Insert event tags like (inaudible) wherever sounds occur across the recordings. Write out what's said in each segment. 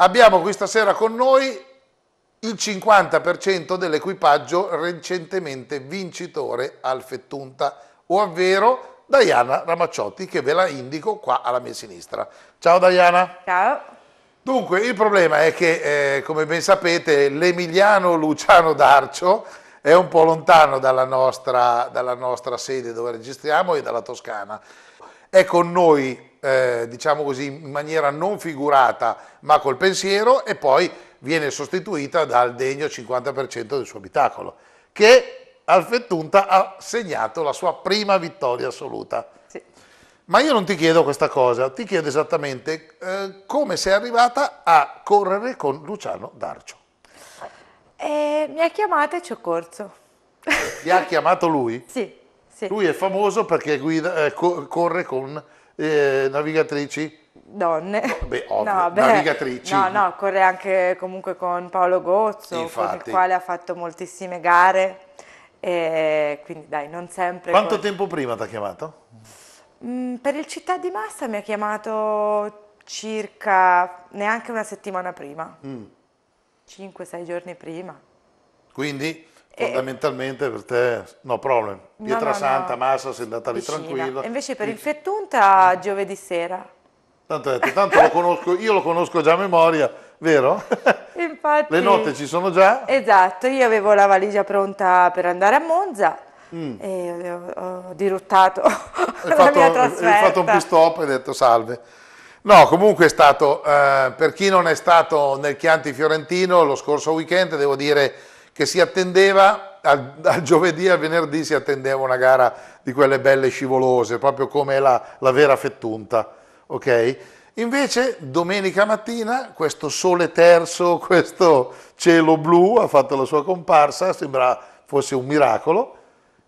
Abbiamo questa sera con noi il 50% dell'equipaggio recentemente vincitore al Fettunta, ovvero Diana Ramacciotti che ve la indico qua alla mia sinistra. Ciao Diana. Ciao. Dunque il problema è che eh, come ben sapete l'Emiliano Luciano D'Arcio è un po' lontano dalla nostra, dalla nostra sede dove registriamo e dalla Toscana. È con noi eh, diciamo così, in maniera non figurata ma col pensiero e poi viene sostituita dal degno 50% del suo abitacolo, che Alfettunta ha segnato la sua prima vittoria assoluta. Sì. Ma io non ti chiedo questa cosa, ti chiedo esattamente eh, come sei arrivata a correre con Luciano Darcio. Eh, mi ha chiamato e ci ho corso. Ti ha chiamato lui? (laughs) Sì, sì. Lui è famoso perché guida, eh, co corre con eh, navigatrici? Donne. Beh, ovvio, no, beh, navigatrici. No, no, corre anche comunque con Paolo Gozzo, Infatti. con il quale ha fatto moltissime gare. E quindi dai, non sempre. Quanto con... tempo prima ti ha chiamato? Mm, per il Città di Massa mi ha chiamato circa neanche una settimana prima. Mm. 5-6 giorni prima. Quindi Fondamentalmente per te no problem, Pietra no, no, Santa, no. Massa, sei andata lì tranquilla. invece per il Fettunta giovedì sera. Tanto, detto, tanto lo conosco, io lo conosco già a memoria, vero? (laughs) Infatti. Le note ci sono già. Esatto, io avevo la valigia pronta per andare a Monza mm. e ho, ho dirottato (laughs) hai la fatto, mia trasferta. Hai fatto un pistop e hai detto salve. No, comunque è stato, eh, per chi non è stato nel Chianti Fiorentino lo scorso weekend, devo dire che si attendeva, al, dal giovedì al venerdì si attendeva una gara di quelle belle scivolose, proprio come la, la vera fettunta, ok? Invece domenica mattina questo sole terzo, (laughs) questo cielo blu ha fatto la sua comparsa, sembra fosse un miracolo,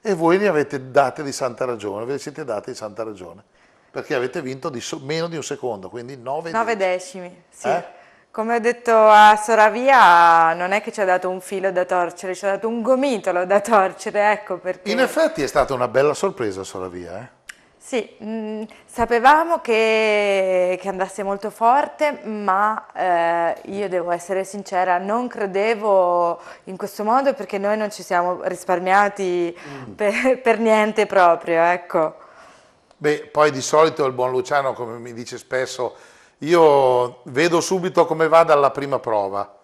e voi ne avete date di santa ragione, ve ne siete date di santa ragione, perché avete vinto di so, meno di un secondo, quindi nove decimi. decimi, sì. Eh? Come ho detto a Soravia, non è che ci ha dato un filo da torcere, ci ha dato un gomitolo da torcere, ecco perché... In effetti è stata una bella sorpresa Soravia, eh? Sì, mh, mm, sapevamo che, che, andasse molto forte, ma eh, io devo essere sincera, non credevo in questo modo perché noi non ci siamo risparmiati mm. per, per, niente proprio, ecco. Beh, poi di solito il buon Luciano, come mi dice spesso, io vedo subito come vado alla prima prova,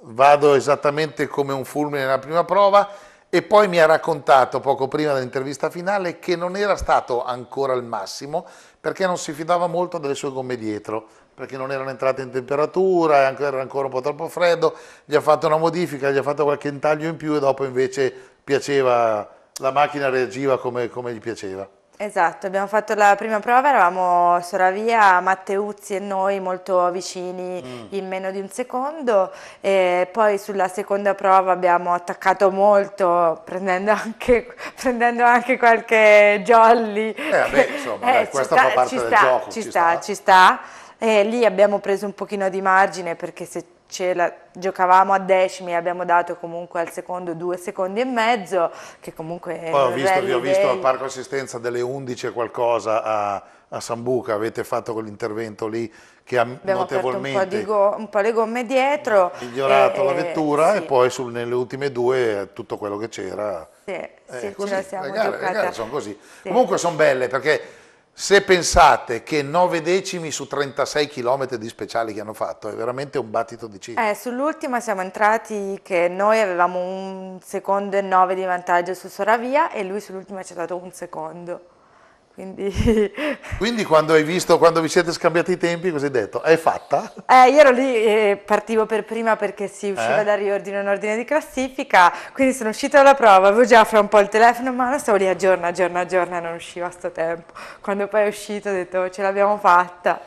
vado esattamente come un fulmine nella prima prova e poi mi ha raccontato poco prima dell'intervista finale che non era stato ancora al massimo perché non si fidava molto delle sue gomme dietro, perché non erano entrate in temperatura, era ancora un po' troppo freddo, gli ha fatto una modifica, gli ha fatto qualche intaglio in più e dopo invece piaceva, la macchina reagiva come, come gli piaceva. Esatto, abbiamo fatto la prima prova, eravamo via Matteuzzi e noi molto vicini mm. in meno di un secondo e poi sulla seconda prova abbiamo attaccato molto prendendo anche, (laughs) prendendo anche qualche jolly. Eh vabbè, (laughs) insomma, eh, questa sta, fa parte del sta, gioco. Ci, ci sta, sta, ci sta. E lì abbiamo preso un pochino di margine perché se ce la giocavamo a decimi, abbiamo dato comunque al secondo due secondi e mezzo, che comunque... Poi ho visto, vi ho visto al parco assistenza delle 11 qualcosa a, a Sambuca, avete fatto quell'intervento lì che ha abbiamo notevolmente... Un po, un po', le gomme dietro. Migliorato eh, e, la vettura sì. e poi sul, nelle ultime due tutto quello che c'era. Sì, sì eh, così, le gare, le gare sono così. Sì. Comunque sono belle perché se pensate che 9 decimi su 36 km di speciali che hanno fatto, è veramente un battito di ciglia. Eh, sull'ultima siamo entrati che noi avevamo un secondo e 9 di vantaggio su Soravia e lui sull'ultima ci ha dato un secondo. Quindi... (laughs) Quindi quando hai visto, quando vi siete scambiati i tempi, cosa hai detto? È fatta? Eh, io ero lì e eh, partivo per prima perché si usciva eh? da riordino in ordine di classifica, quindi sono uscita dalla prova, avevo già fra un po' il telefono ma mano, stavo lì a a giorno, aggiorna, aggiorna, aggiorna, non usciva a sto tempo. Quando poi è uscito ho detto oh, ce l'abbiamo fatta.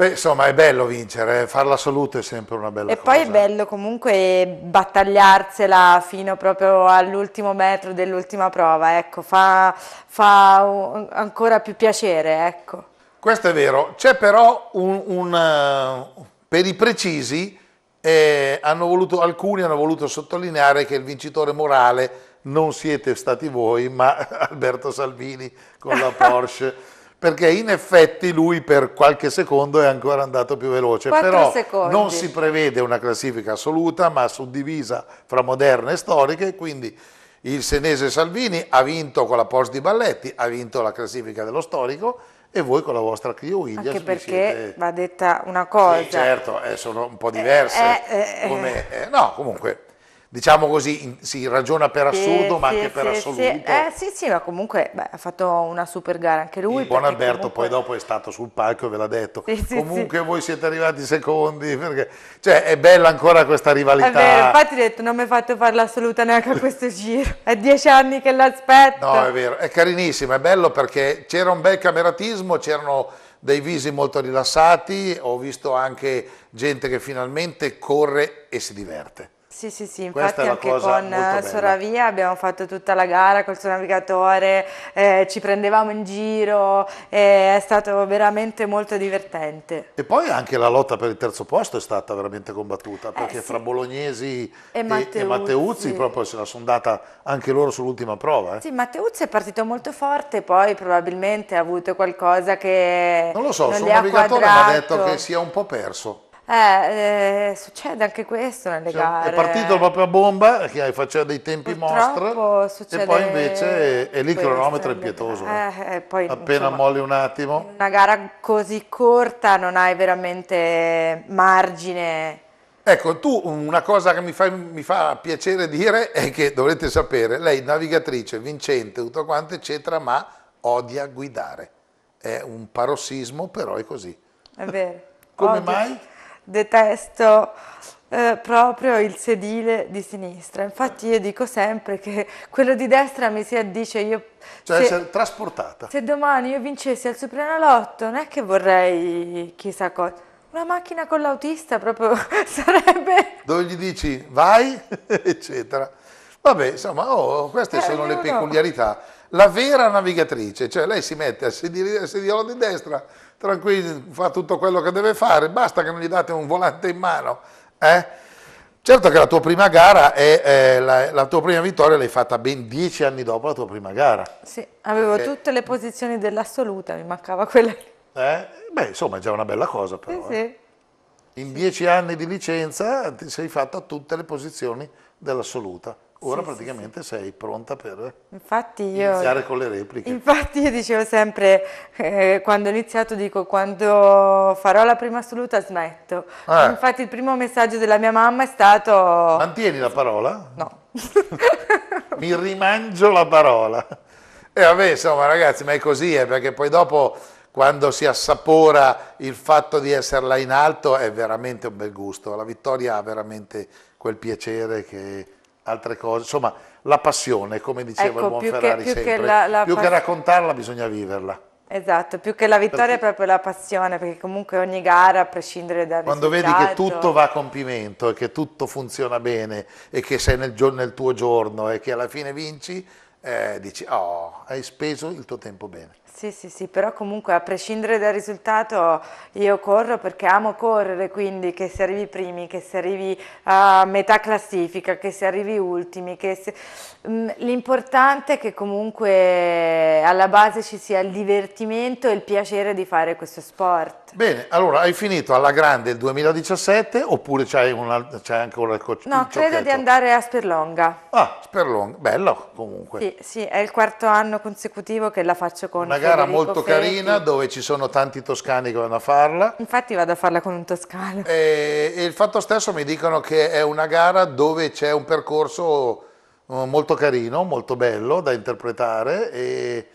Beh, insomma, è bello vincere, eh. fare la salute è sempre una bella e cosa. E poi è bello comunque battagliarsela fino proprio all'ultimo metro dell'ultima prova, ecco, fa, fa ancora più piacere, ecco. Questo è vero, c'è però un, un, eh, per i precisi, eh, hanno voluto, alcuni hanno voluto sottolineare che il vincitore morale non siete stati voi, ma (laughs) Alberto Salvini con la (laughs) Porsche perché in effetti lui per qualche secondo è ancora andato più veloce, però secondi. non si prevede una classifica assoluta ma suddivisa fra moderne e storiche, quindi il senese Salvini ha vinto con la Porsche di Balletti, ha vinto la classifica dello storico e voi con la vostra Clio Williams anche perché siete... va detta una cosa sì, certo, eh, sono un po' diverse eh, eh, eh. come, eh, no comunque diciamo così, in, si ragiona per assurdo sì, ma sì, anche per sì, assoluto. Eh, sì, sì, ma comunque beh, ha fatto una super gara anche lui. Il buon Alberto comunque... poi dopo è stato sul palco e ve l'ha detto, comunque voi siete arrivati secondi, perché... cioè è bella ancora questa rivalità. Vero, infatti ho detto non mi hai fatto fare l'assoluta neanche a questo (laughs) giro, è dieci anni che l'aspetto. No, è vero, è carinissimo, è bello perché c'era un bel cameratismo, c'erano dei visi molto rilassati, ho visto anche gente che finalmente corre e si diverte. Sì, sì, sì, infatti anche con Soravia abbiamo fatto tutta la gara col suo navigatore, eh, ci prendevamo in giro, eh, è stato veramente molto divertente. E poi anche la lotta per il terzo posto è stata veramente combattuta, eh, perché eh, sì. fra Bolognesi e, e Matteuzzi. e Matteuzzi proprio se la sono data anche loro sull'ultima prova. Eh. Sì, Matteuzzi è partito molto forte, poi probabilmente ha avuto qualcosa che... Non lo so, il suo navigatore mi ha detto che si è un po' perso. Eh, eh, succede anche questo nelle cioè, gare. È partito proprio a bomba che faceva dei tempi mostra e poi invece è lì il cronometro è pietoso. Eh. Eh, eh, poi, Appena insomma, molli un attimo. In una gara così corta non hai veramente margine. Ecco, tu una cosa che mi fa, mi fa piacere dire è che dovrete sapere, lei navigatrice, vincente, tutto quanto eccetera, ma odia guidare. È un parossismo, però è così. È vero. Come Odio. mai? detesto eh, proprio il sedile di sinistra. Infatti io dico sempre che quello di destra mi si addice io... Cioè se, trasportata. Se domani io vincessi al Supranalotto non è che vorrei chissà cosa. Una macchina con l'autista proprio (laughs) sarebbe... Dove gli dici vai, (laughs) eccetera. Vabbè, insomma, oh, queste eh, sono le peculiarità. No. La vera navigatrice, cioè lei si mette a sedile, a sedile di destra, tranquilli, fa tutto quello che deve fare, basta che non gli date un volante in mano. Eh? Certo che la tua prima gara, è, eh, la, la, tua prima vittoria l'hai fatta ben dieci anni dopo la tua prima gara. Sì, avevo Perché... tutte le posizioni dell'assoluta, mi mancava quella. Eh? Beh, insomma, è già una bella cosa però. Sì, eh. sì. In dieci anni di licenza ti sei fatta tutte le posizioni dell'assoluta. Ora sì, praticamente sì, sì. sei pronta per infatti io, iniziare con le repliche. Infatti io dicevo sempre, eh, quando ho iniziato dico quando farò la prima assoluta smetto. Ah. Infatti il primo messaggio della mia mamma è stato... Mantieni la parola? No. (laughs) Mi rimangio la parola. E eh, vabbè insomma ragazzi ma è così eh, perché poi dopo quando si assapora il fatto di esserla in alto è veramente un bel gusto. La vittoria ha veramente quel piacere che altre cose, insomma la passione, come diceva ecco, il buon Ferrari che, più sempre, che la, la più che raccontarla bisogna viverla. Esatto, più che la vittoria perché, è proprio la passione, perché comunque ogni gara, a prescindere dal Quando vedi che tutto va a compimento e che tutto funziona bene e che sei nel, nel tuo giorno e che alla fine vinci, eh, dici, oh, hai speso il tuo tempo bene. Sì, sì, sì, però comunque a prescindere dal risultato io corro perché amo correre, quindi che si arrivi primi, che si arrivi a metà classifica, che si arrivi ultimi, si... Mm, l'importante è che comunque alla base ci sia il divertimento e il piacere di fare questo sport. Bene, allora hai finito alla grande il 2017 oppure c'hai, ancora il coach? No, credo di andare a Sperlonga. Ah, Sperlonga, bello comunque. Sì, sì, è il quarto anno consecutivo che la faccio con... Magari gara molto Ferri. carina dove ci sono tanti toscani che vanno a farla. Infatti vado a farla con un toscano. E, e il fatto stesso mi dicono che è una gara dove c'è un percorso eh, molto carino, molto bello da interpretare e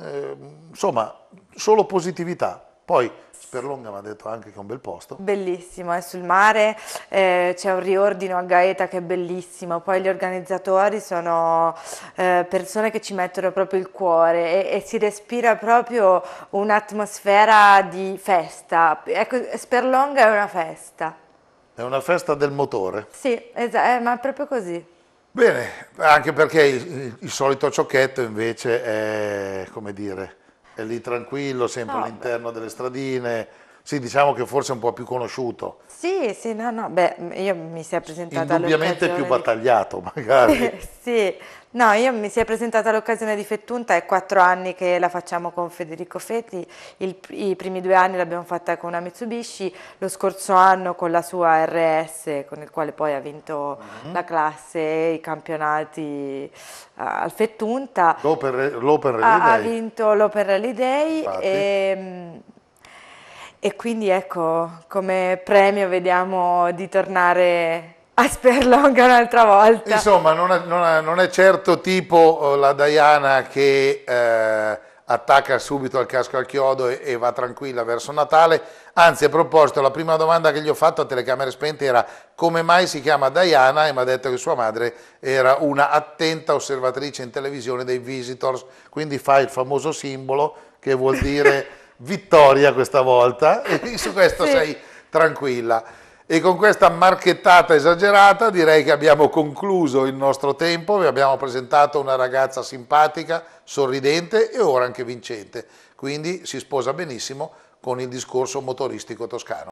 eh, insomma solo positività. Poi Sperlonga mi ha detto anche che è un bel posto. Bellissimo, è sul mare, eh, c'è un riordino a Gaeta che è bellissimo, poi gli organizzatori sono eh, persone che ci mettono proprio il cuore e, e si respira proprio un'atmosfera di festa. Ecco, Sperlonga è una festa. È una festa del motore. Sì, eh, ma proprio così. Bene, anche perché il, il, il solito ciocchetto invece è, come dire, è lì tranquillo, sempre no, all'interno delle stradine, sì, diciamo che forse è un po' più conosciuto. Sì, sì, no, no, beh, io mi si è presentata Indubbiamente più battagliato, di... (laughs) magari. (laughs) sì, no, io mi si è presentata all'occasione di Fettunta, è quattro anni che la facciamo con Federico Fetti, Il, i primi due anni l'abbiamo fatta con una Mitsubishi, lo scorso anno con la sua RS, con il quale poi ha vinto mm -hmm. la classe, i campionati al Fettunta. L'Open Rally Day. Ha vinto l'Open Rally Day e quindi ecco, come premio vediamo di tornare a Sperlonga (laughs) un'altra volta. Insomma, non è, non è, non è certo tipo eh, la Diana che eh, attacca subito al casco al chiodo e, e, va tranquilla verso Natale. Anzi, a proposito, la prima domanda che gli ho fatto a telecamere spente era come mai si chiama Diana e mi ha detto che sua madre era una attenta osservatrice in televisione dei visitors, quindi fa il famoso simbolo che vuol dire... (laughs) vittoria questa volta (laughs) e su questo sì. sei tranquilla. E con questa marchettata esagerata direi che abbiamo concluso il nostro tempo, vi abbiamo presentato una ragazza simpatica, sorridente e ora anche vincente, quindi si sposa benissimo con il discorso motoristico toscano.